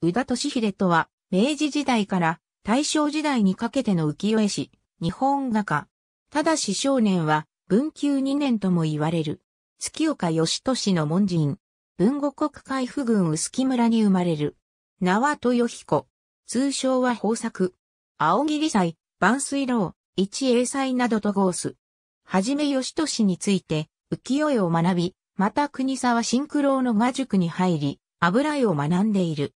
宇田敏秀とは、明治時代から大正時代にかけての浮世絵師、日本画家。ただし少年は、文久2年とも言われる。月岡義俊の門人。文後国海府郡臼木村に生まれる。名は豊彦。通称は豊作。青霧祭、万水楼、一英祭などと号す。はじめ義俊について、浮世絵を学び、また国沢新九郎の画塾に入り、油絵を学んでいる。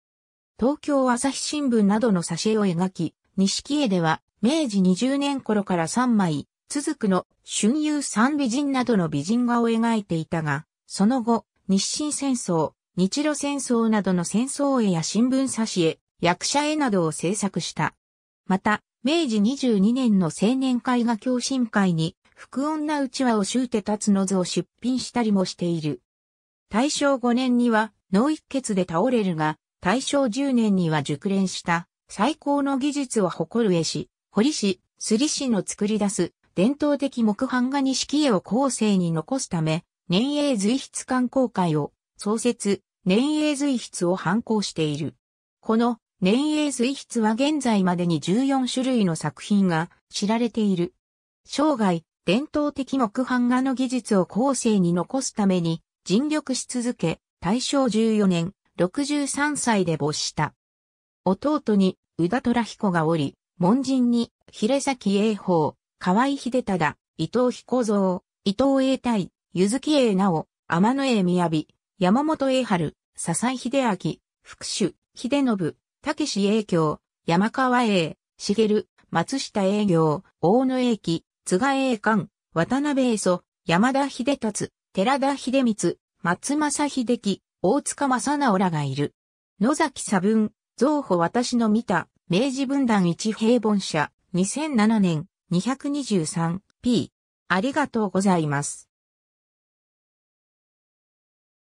東京朝日新聞などの挿絵を描き、錦絵では、明治20年頃から3枚、続くの春遊三美人などの美人画を描いていたが、その後、日清戦争、日露戦争などの戦争絵や新聞挿絵、役者絵などを制作した。また、明治22年の青年会画共進会に、福女うちわを集て立つの図を出品したりもしている。大正5年には、脳一血で倒れるが、大正10年には熟練した最高の技術を誇る絵師、堀師、摺師の作り出す伝統的木版画式絵を後世に残すため、年営随筆観光会を創設、年営随筆を反抗している。この年営随筆は現在までに14種類の作品が知られている。生涯、伝統的木版画の技術を後世に残すために尽力し続け、大正14年、63歳で没した。弟に宇田虎彦がおり、門人に平崎栄法、河合秀忠、伊藤彦蔵、伊藤栄太、ゆずき栄直、天野栄雅、山本栄春、笹井秀明、福主、秀信、武志栄京、山川栄、茂、松下栄行、大野栄紀、津賀栄寛、渡辺栄祖、山田秀達、寺田秀光、松正秀樹、大塚正直らがいる。野崎差分、造保私の見た、明治分断一平凡社、2007年 223p。ありがとうございます。